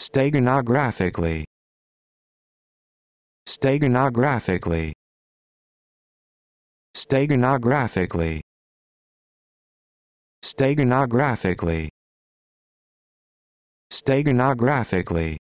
Steganographically. Steganographically. Steganographically. Steganographically. Steganographically.